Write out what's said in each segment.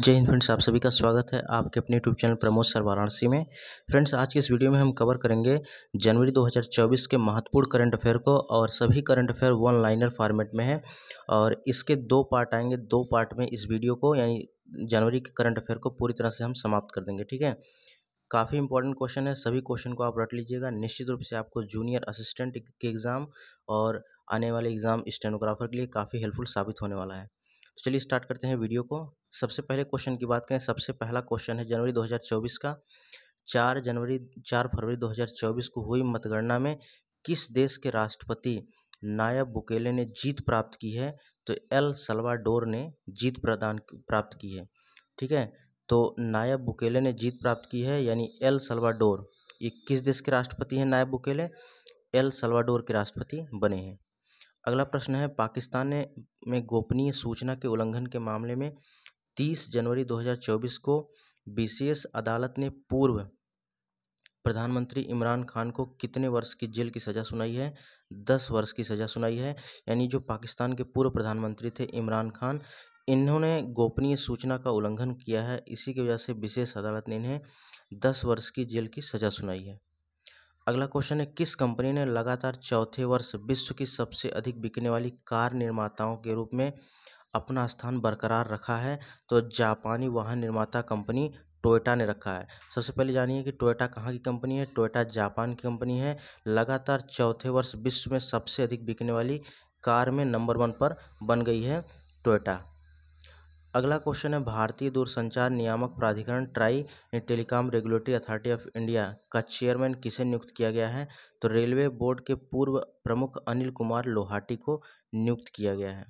जय हिंद फ्रेंड्स आप सभी का स्वागत है आपके अपने YouTube channel Pramod sir Varanasi में फ्रेंड्स आज के इस वीडियो में हम कवर करेंगे जनवरी 2024 के महत्वपूर्ण करंट अफेयर को और सभी current affair one liner format में है और इसके दो पार्ट आएंगे दो पार्ट में इस वीडियो को यानी जनवरी के करंट अफेयर को पूरी तरह से हम समाप्त कर देंगे ठीक है काफ़ी इंपॉर्टेंट क्वेश्चन है सभी क्वेश्चन को आप रट लीजिएगा निश्चित रूप से आपको जूनियर असिस्टेंट के एग्ज़ाम और आने वाले एग्ज़ाम स्टेनोग्राफर के लिए काफ़ी हेल्पफुल साबित होने वाला है तो चलिए स्टार्ट करते हैं वीडियो को सबसे पहले क्वेश्चन की बात करें सबसे पहला क्वेश्चन है जनवरी 2024 का चार जनवरी चार फरवरी 2024 को हुई मतगणना में किस देश के राष्ट्रपति नायब बुकेले ने जीत प्राप्त की है तो एल सलवाडोर ने जीत प्रदान प्राप्त की है ठीक है तो नायब बुकेले ने जीत प्राप्त की है यानी एल सलवाडोर ये किस देश के राष्ट्रपति हैं नायब बुकेले एल सलवाडोर के राष्ट्रपति बने हैं अगला प्रश्न है पाकिस्तान ने में गोपनीय सूचना के उल्लंघन के मामले में 30 जनवरी 2024 को विशेष अदालत ने पूर्व प्रधानमंत्री इमरान खान को कितने वर्ष की जेल की सज़ा सुनाई है दस वर्ष की सज़ा सुनाई है यानी जो पाकिस्तान के पूर्व प्रधानमंत्री थे इमरान खान इन्होंने गोपनीय सूचना का उल्लंघन किया है इसी की वजह से विशेष अदालत ने इन्हें दस वर्ष की जेल की सज़ा सुनाई है अगला क्वेश्चन है किस कंपनी ने लगातार चौथे वर्ष विश्व की सबसे अधिक बिकने वाली कार निर्माताओं के रूप में अपना स्थान बरकरार रखा है तो जापानी वाहन निर्माता कंपनी टोयोटा ने रखा है सबसे पहले जानिए कि टोयोटा कहाँ की कंपनी है टोयोटा जापान की कंपनी है लगातार चौथे वर्ष विश्व में सबसे अधिक बिकने वाली कार में नंबर वन पर बन गई है टोयोटा अगला क्वेश्चन है भारतीय दूरसंचार नियामक प्राधिकरण TRAI telecom regulatory authority of India का चेयरमैन किसे नियुक्त किया गया है तो रेलवे बोर्ड के पूर्व प्रमुख अनिल कुमार लोहाटी को नियुक्त किया गया है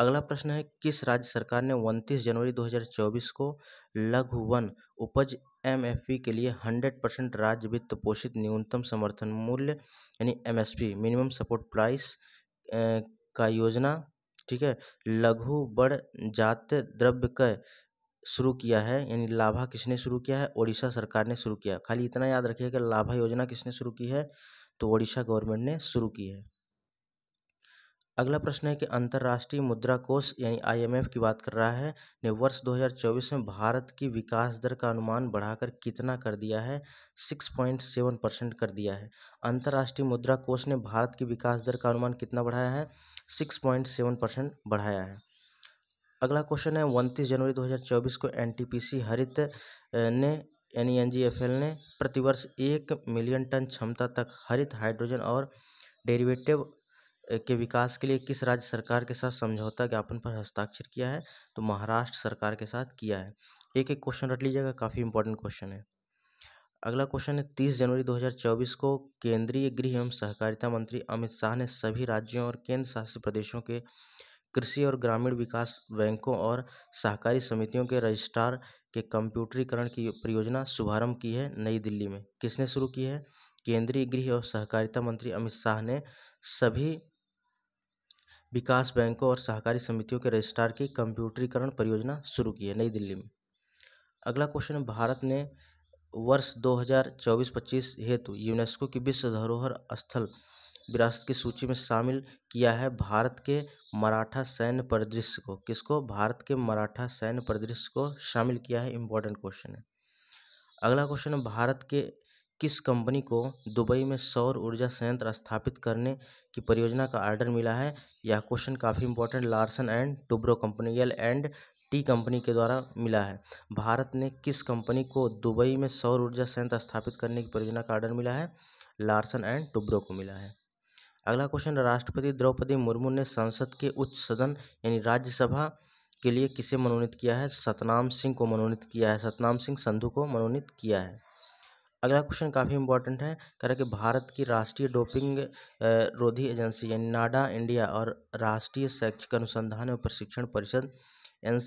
अगला प्रश्न है किस राज्य सरकार ने उनतीस जनवरी 2024 को लघु वन उपज एम के लिए 100 परसेंट राज्य वित्त पोषित न्यूनतम समर्थन मूल्य यानी एम मिनिमम सपोर्ट प्राइस का योजना ठीक है लघु बड़ जात द्रव्य क शुरू किया है यानी लाभा किसने शुरू किया है ओडिशा सरकार ने शुरू किया खाली इतना याद रखिएगा लाभा योजना किसने शुरू की है तो ओडिशा गवर्नमेंट ने शुरू की है अगला प्रश्न है कि अंतर्राष्ट्रीय मुद्रा कोष यानी आईएमएफ की बात कर रहा है ने वर्ष 2024 में भारत की विकास दर का अनुमान बढ़ाकर कितना कर दिया है 6.7 परसेंट कर दिया है अंतर्राष्ट्रीय मुद्रा कोष ने भारत की विकास दर का अनुमान कितना बढ़ाया है 6.7 परसेंट बढ़ाया है अगला क्वेश्चन है उनतीस जनवरी दो को एन हरित ने यानी एल ने प्रतिवर्ष एक मिलियन टन क्षमता तक हरित हाइड्रोजन और डेरिवेटिव के विकास के लिए किस राज्य सरकार के साथ समझौता ज्ञापन पर हस्ताक्षर किया है तो महाराष्ट्र सरकार के साथ किया है एक एक क्वेश्चन रख लीजिएगा काफ़ी इंपॉर्टेंट क्वेश्चन है अगला क्वेश्चन है तीस जनवरी 2024 को केंद्रीय गृह एवं सहकारिता मंत्री अमित शाह ने सभी राज्यों और केंद्र शासित प्रदेशों के कृषि और ग्रामीण विकास बैंकों और सहकारी समितियों के रजिस्ट्रार के कंप्यूटरीकरण की परियोजना शुभारंभ की है नई दिल्ली में किसने शुरू की है केंद्रीय गृह और सहकारिता मंत्री अमित शाह ने सभी विकास बैंकों और सहकारी समितियों के रजिस्ट्रार की कंप्यूटरीकरण परियोजना शुरू की है नई दिल्ली में अगला क्वेश्चन भारत ने वर्ष 2024-25 हेतु यूनेस्को की विश्व धरोहर स्थल विरासत की सूची में शामिल किया है भारत के मराठा सैन्य परिदृश्य को किसको भारत के मराठा सैन्य परिदृश्य को शामिल किया है इम्पोर्टेंट क्वेश्चन है अगला क्वेश्चन भारत के किस कंपनी को दुबई में सौर ऊर्जा संयंत्र स्थापित करने की परियोजना का ऑर्डर मिला है यह क्वेश्चन काफ़ी important Larsen and Toubro company L and T company के द्वारा मिला है भारत ने किस कंपनी को दुबई में सौर ऊर्जा संयंत्र स्थापित करने की परियोजना का ऑर्डर मिला है लार्सन एंड टुब्रो को मिला है अगला क्वेश्चन राष्ट्रपति द्रौपदी मुर्मू ने संसद के उच्च सदन यानी राज्यसभा के लिए किसे मनोनीत किया है सतनाम सिंह को मनोनीत किया है सतनाम सिंह संधू को मनोनीत किया है अगला क्वेश्चन काफ़ी इंपॉर्टेंट है कह रहा है कि भारत की राष्ट्रीय डोपिंग रोधी एजेंसी यानी नाडा इंडिया और राष्ट्रीय शैक्षिक अनुसंधान एवं प्रशिक्षण परिषद एन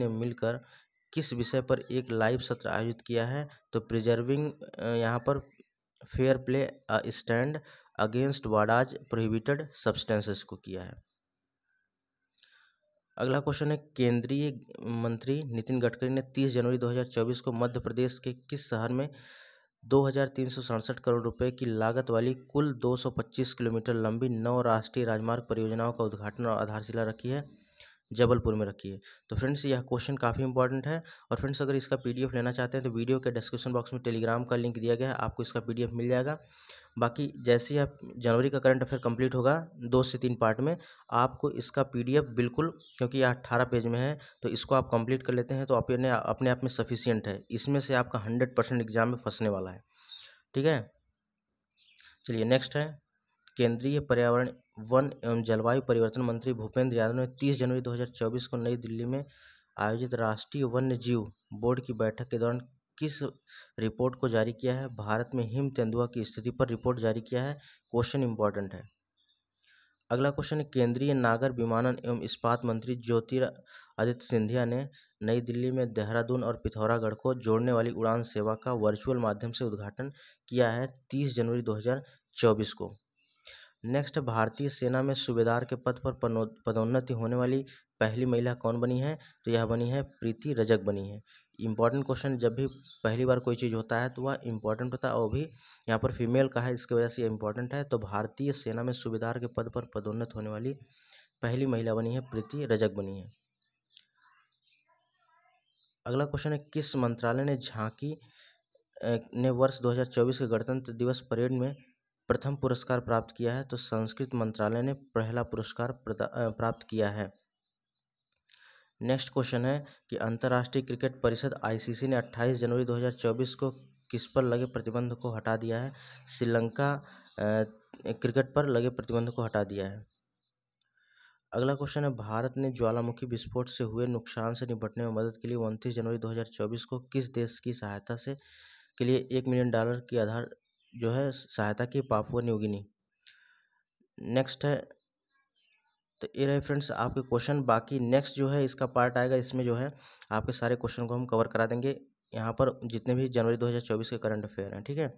ने मिलकर किस विषय पर एक लाइव सत्र आयोजित किया है तो प्रिजर्विंग यहाँ पर fair play stand against WADA's prohibited substances को किया है अगला क्वेश्चन है केंद्रीय मंत्री नितिन गडकरी ने 30 जनवरी 2024 को मध्य प्रदेश के किस शहर में दो हज़ार तीन सौ सड़सठ करोड़ रुपये की लागत वाली कुल दो सौ पच्चीस किलोमीटर लंबी नौ राष्ट्रीय राजमार्ग परियोजनाओं का उद्घाटन और आधारशिला रखी है जबलपुर में रखी है तो फ्रेंड्स यह क्वेश्चन काफ़ी इंपॉर्टेंट है और फ्रेंड्स अगर इसका पीडीएफ लेना चाहते हैं तो वीडियो के डिस्क्रिप्शन बॉक्स में टेलीग्राम का लिंक दिया गया है आपको इसका पीडीएफ मिल जाएगा बाकी जैसे ही आप जनवरी का करंट अफेयर कंप्लीट होगा दो से तीन पार्ट में आपको इसका पीडीएफ बिल्कुल क्योंकि यह अट्ठारह पेज में है तो इसको आप कंप्लीट कर लेते हैं तो अपने अपने आप में सफिशियंट है इसमें से आपका हंड्रेड परसेंट एग्जाम में फंसने वाला है ठीक है चलिए नेक्स्ट है केंद्रीय पर्यावरण वन एवं जलवायु परिवर्तन मंत्री भूपेंद्र यादव ने तीस जनवरी दो हज़ार चौबीस को नई दिल्ली में आयोजित राष्ट्रीय वन्य जीव बोर्ड की बैठक के दौरान किस रिपोर्ट को जारी किया है भारत में हिम तेंदुआ की स्थिति पर रिपोर्ट जारी किया है क्वेश्चन इंपॉर्टेंट है अगला क्वेश्चन केंद्रीय नागर विमानन एवं इस्पात मंत्री ज्योतिरादित्य सिंधिया ने नई दिल्ली में देहरादून और पिथौरागढ़ को जोड़ने वाली उड़ान सेवा का वर्चुअल माध्यम से उद्घाटन किया है 30 जनवरी 2024 को नेक्स्ट भारतीय सेना में सूबेदार के पद पर पदोन्नति होने वाली पहली महिला कौन बनी है तो यह बनी है प्रीति रजक बनी है इम्पॉर्टेंट क्वेश्चन जब भी पहली बार कोई चीज़ होता है तो वह इम्पॉर्टेंट होता है और भी यहाँ पर फीमेल का है इसकी वजह से यह इम्पॉर्टेंट है तो भारतीय सेना में सूबेदार के पद पर पदोन्नत होने वाली पहली महिला बनी है प्रीति रजक बनी है अगला क्वेश्चन है किस मंत्रालय ने झांकी ने वर्ष 2024 के गणतंत्र दिवस परेड में प्रथम पुरस्कार प्राप्त किया है तो संस्कृत मंत्रालय ने पहला पुरस्कार प्राप्त किया है नेक्स्ट क्वेश्चन है कि अंतर्राष्ट्रीय क्रिकेट परिषद आईसीसी ने 28 जनवरी 2024 को किस पर लगे प्रतिबंध को हटा दिया है श्रीलंका क्रिकेट पर लगे प्रतिबंध को हटा दिया है अगला क्वेश्चन है भारत ने ज्वालामुखी विस्फोट से हुए नुकसान से निपटने में मदद के लिए उनतीस जनवरी 2024 को किस देश की सहायता से के लिए एक मिलियन डॉलर की आधार जो है सहायता की पापुआ न्यूगिनी नेक्स्ट है तो ये रहे फ्रेंड्स आपके क्वेश्चन बाकी नेक्स्ट जो है इसका पार्ट आएगा इसमें जो है आपके सारे क्वेश्चन को हम कवर करा देंगे यहाँ पर जितने भी जनवरी 2024 के करंट अफेयर हैं ठीक है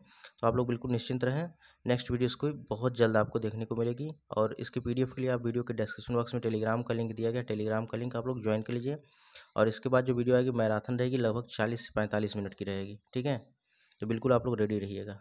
तो आप लोग बिल्कुल निश्चिंत रहें नेक्स्ट इसको भी बहुत जल्द आपको देखने को मिलेगी और इसके पीडीएफ के लिए आप वीडियो के डिस्क्रिप्शन बॉक्स में टेलीग्राम का लिंक दिया गया टेलीग्राम का लिंक आप लोग ज्वाइन कर लीजिए और इसके बाद जो वीडियो आएगी मैराथन रहेगी लगभग चालीस से पैंतालीस मिनट की रहेगी ठीक है तो बिल्कुल आप लोग रेडी रहिएगा